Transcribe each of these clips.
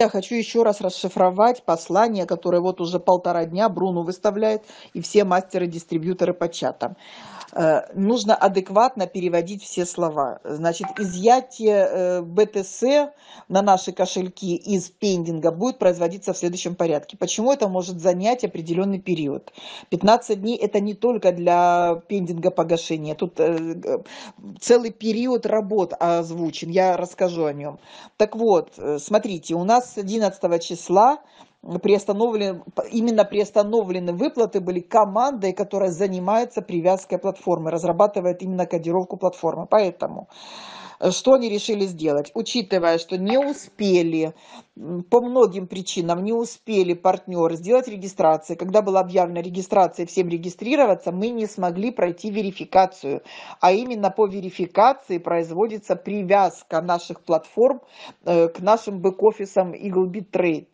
Я хочу еще раз расшифровать послание, которое вот уже полтора дня Бруну выставляет и все мастеры-дистрибьюторы по чатам. Э, нужно адекватно переводить все слова. Значит, изъятие э, БТС на наши кошельки из пендинга будет производиться в следующем порядке. Почему это может занять определенный период? 15 дней это не только для пендинга погашения. Тут э, целый период работ озвучен. Я расскажу о нем. Так вот, смотрите, у нас 11 числа приостановлены, именно приостановлены выплаты были командой, которая занимается привязкой платформы, разрабатывает именно кодировку платформы. Поэтому э, что они решили сделать? Учитывая, что не успели по многим причинам не успели партнеры сделать регистрацию, Когда была объявлена регистрация, всем регистрироваться, мы не смогли пройти верификацию. А именно по верификации производится привязка наших платформ э, к нашим бэк-офисам Eaglebit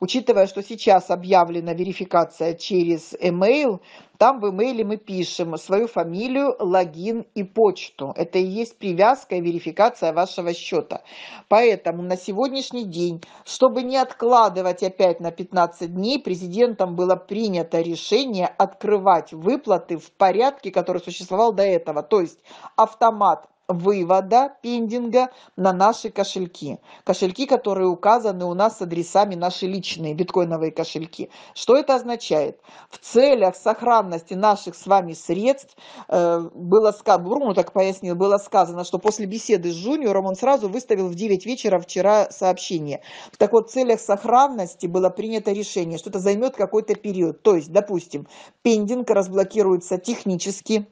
Учитывая, что сейчас объявлена верификация через email, там в имейле мы пишем свою фамилию, логин и почту. Это и есть привязка и верификация вашего счета. Поэтому на сегодняшний день чтобы не откладывать опять на 15 дней, президентом было принято решение открывать выплаты в порядке, который существовал до этого. То есть автомат вывода пендинга на наши кошельки. Кошельки, которые указаны у нас с адресами наши личные биткоиновые кошельки. Что это означает? В целях сохранности наших с вами средств э, было сказано, Бруно так пояснил, было сказано, что после беседы с Жуниором он сразу выставил в 9 вечера вчера сообщение. Так вот, в целях сохранности было принято решение, что это займет какой-то период. То есть, допустим, пендинг разблокируется технически,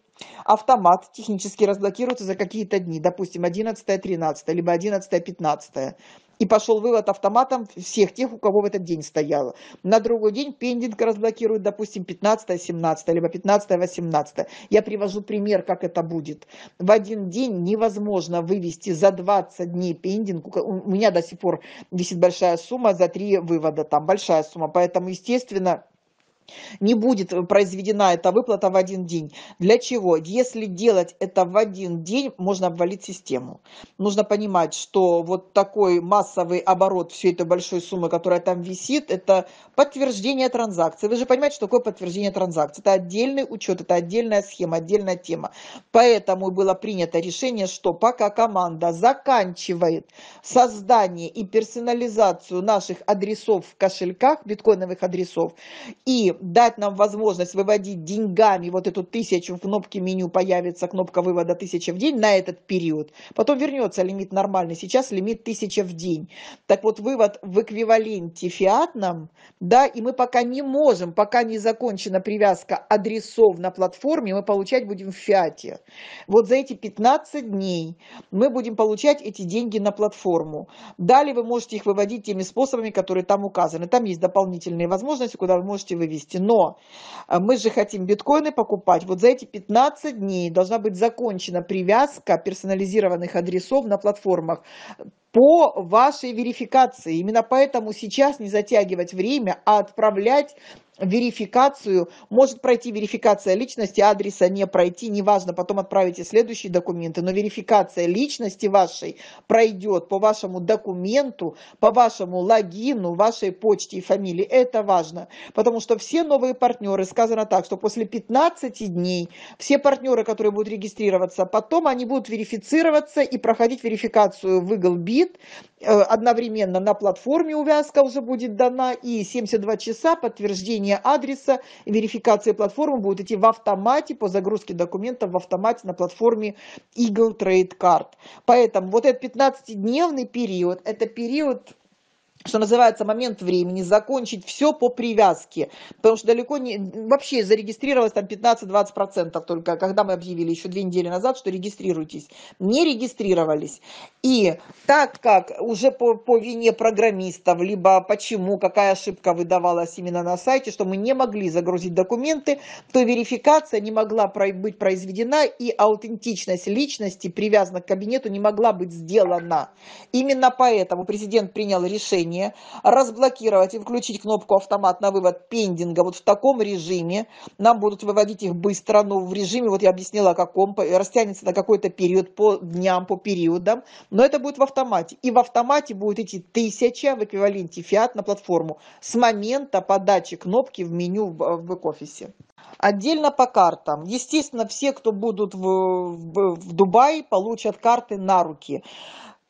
автомат технически разблокируется за какие-то дни, допустим, 11-13, либо 11-15. И пошел вывод автоматом всех тех, у кого в этот день стояло. На другой день пендинг разблокирует, допустим, 15-17, либо 15-18. Я привожу пример, как это будет. В один день невозможно вывести за 20 дней пендинг. У меня до сих пор висит большая сумма за три вывода, там большая сумма. Поэтому, естественно, не будет э, произведена эта выплата в один день. Для чего? Если делать это в один день, можно обвалить систему. Нужно понимать, что вот такой массовый оборот всей этой большой суммы, которая там висит, это подтверждение транзакции. Вы же понимаете, что такое подтверждение транзакции. Это отдельный учет, это отдельная схема, отдельная тема. Поэтому было принято решение, что пока команда заканчивает создание и персонализацию наших адресов в кошельках, биткоиновых адресов, и дать нам возможность выводить деньгами вот эту тысячу, в кнопке меню появится кнопка вывода тысяча в день на этот период. Потом вернется лимит нормальный, сейчас лимит тысяча в день. Так вот, вывод в эквиваленте фиатном, да, и мы пока не можем, пока не закончена привязка адресов на платформе, мы получать будем в фиате. Вот за эти 15 дней мы будем получать эти деньги на платформу. Далее вы можете их выводить теми способами, которые там указаны. Там есть дополнительные возможности, куда вы можете вывести 50. Но а, мы же хотим биткоины покупать. Вот за эти 15 дней должна быть закончена привязка персонализированных адресов на платформах по вашей верификации. Именно поэтому сейчас не затягивать время, а отправлять верификацию, может пройти верификация личности, адреса не пройти, неважно, потом отправите следующие документы, но верификация личности вашей пройдет по вашему документу, по вашему логину, вашей почте и фамилии. Это важно, потому что все новые партнеры, сказано так, что после 15 дней все партнеры, которые будут регистрироваться, потом они будут верифицироваться и проходить верификацию в Eagle Bit, Э, одновременно на платформе увязка уже будет дана, и 72 часа подтверждение адреса, верификация платформы будет идти в автомате по загрузке документов в автомате на платформе Eagle Trade Card. Поэтому вот этот 15-дневный период, это период что называется, момент времени, закончить все по привязке. Потому что далеко не... Вообще зарегистрировалось там 15-20% только, когда мы объявили еще две недели назад, что регистрируйтесь. Не регистрировались. И так как уже по, по вине программистов, либо почему, какая ошибка выдавалась именно на сайте, что мы не могли загрузить документы, то верификация не могла быть произведена, и аутентичность личности, привязана к кабинету, не могла быть сделана. Именно поэтому президент принял решение приложение, разблокировать и включить кнопку «Автомат на вывод пендинга». Вот в таком режиме нам будут выводить их быстро, но в режиме, вот я объяснила, каком, растянется на какой-то период, по дням, по периодам, но это будет в автомате. И в автомате будет идти тысяча в эквиваленте фиат на платформу с момента подачи кнопки в меню в бэк-офисе. Отдельно по картам. Естественно, все, кто будут в, в, в Дубае, получат карты на руки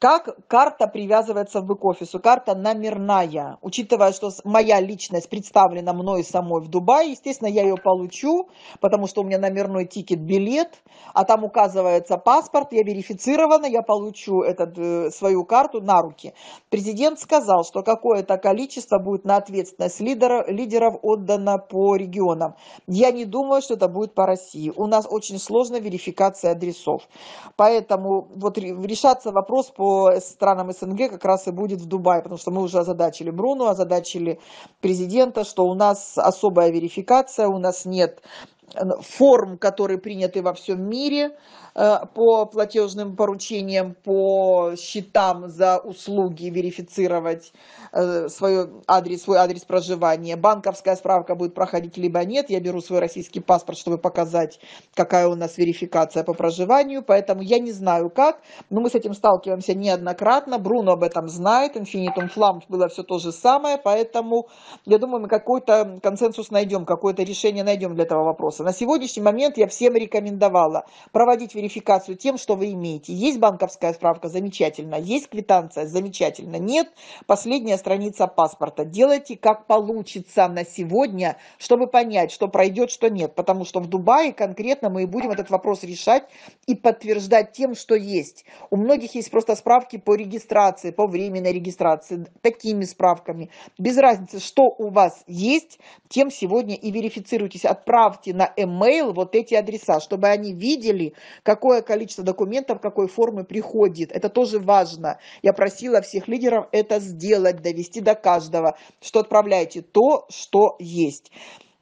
как карта привязывается в бэк-офису? Карта номерная. Учитывая, что моя личность представлена мной самой в Дубае, естественно, я ее получу, потому что у меня номерной тикет, билет, а там указывается паспорт, я верифицирована, я получу этот, э, свою карту на руки. Президент сказал, что какое-то количество будет на ответственность лидеров, лидеров отдано по регионам. Я не думаю, что это будет по России. У нас очень сложная верификация адресов. Поэтому вот решаться вопрос по странам СНГ как раз и будет в Дубае, потому что мы уже озадачили Бруну, озадачили президента, что у нас особая верификация, у нас нет э, форм, которые приняты во всем мире, Э, по платежным поручениям, по счетам за услуги верифицировать э, свой адрес, свой адрес проживания. Банковская справка будет проходить либо нет. Я беру свой российский паспорт, чтобы показать, какая у нас верификация по проживанию. Поэтому я не знаю как, но мы с этим сталкиваемся неоднократно. Бруно об этом знает. Infinitum Flam было все то же самое. Поэтому я думаю, мы какой-то консенсус найдем, какое-то решение найдем для этого вопроса. На сегодняшний момент я всем рекомендовала проводить верификацию тем, что вы имеете. Есть банковская справка? Замечательно. Есть квитанция? Замечательно. Нет? Последняя страница паспорта. Делайте как получится на сегодня, чтобы понять, что пройдет, что нет. Потому что в Дубае конкретно мы и будем этот вопрос решать и подтверждать тем, что есть. У многих есть просто справки по регистрации, по временной регистрации, такими справками. Без разницы, что у вас есть, тем сегодня и верифицируйтесь. Отправьте на email вот эти адреса, чтобы они видели, как какое количество документов, какой формы приходит. Это тоже важно. Я просила всех лидеров это сделать, довести до каждого, что отправляете то, что есть.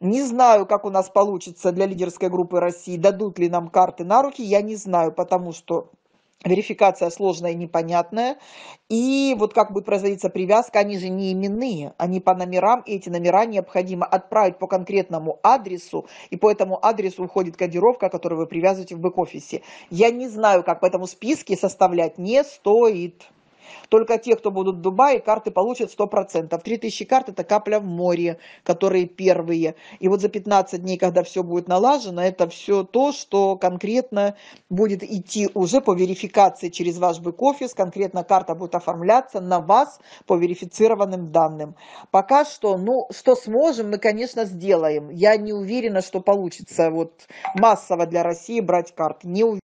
Не знаю, как у нас получится для лидерской группы России, дадут ли нам карты на руки, я не знаю, потому что верификация сложная и непонятная. И вот как будет производиться привязка, они же не именные, они по номерам, и эти номера необходимо отправить по конкретному адресу, и по этому адресу уходит кодировка, которую вы привязываете в бэк-офисе. Я не знаю, как по этому списке составлять не стоит. Только те, кто будут в Дубае, карты получат 100%. 3000 карт – это капля в море, которые первые. И вот за 15 дней, когда все будет налажено, это все то, что конкретно будет идти уже по верификации через ваш бэк-офис. Конкретно карта будет оформляться на вас по верифицированным данным. Пока что, ну, что сможем, мы, конечно, сделаем. Я не уверена, что получится вот массово для России брать карты. Не уверена.